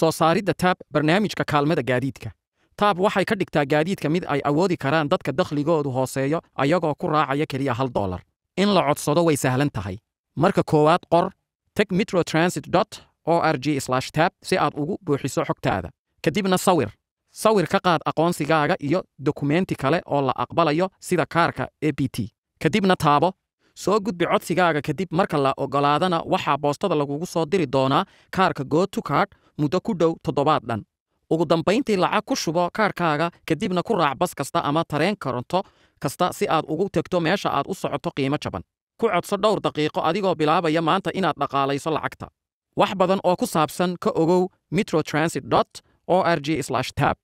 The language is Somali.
soo saaridda taab barnaamijka kaalmada gaadiidka taab waxay ka dhigtaa gaadiidka mid ay awoodi karaan dadka dakhligoodu hooseeyo ayagoo ku raacaya keliya hal dollar in la codsado way sahlan tahay marka koowaad qor teg mitrotransit dot o r g slash taab si aad ugu buuxiso xogtaada kadibna sawir sawir ka qaad aqoonsigaaga iyo dokumenti kale oo la aqbalayo sida kaarka e b t kadibna taabo soo gudbi codsigaaga kadib marka la oggolaadana waxaa boostada lagugu soo diri doonaa kaarka to card muddo ku dhow toddobaad dhan ugu dambayntii lacag ku shubo kaarhkaaga kadibna ku raac bas kasta ama tareen koronto kasta si aad ugu tegto meesha aad u socoto qiimo jaban ku codso dhowr daqiiqo adigoo bilaabaya maanta inaad dhaqaalayso lacagta wax badan oo ku saabsan ka ogow mitrotransit dot o r g slash tab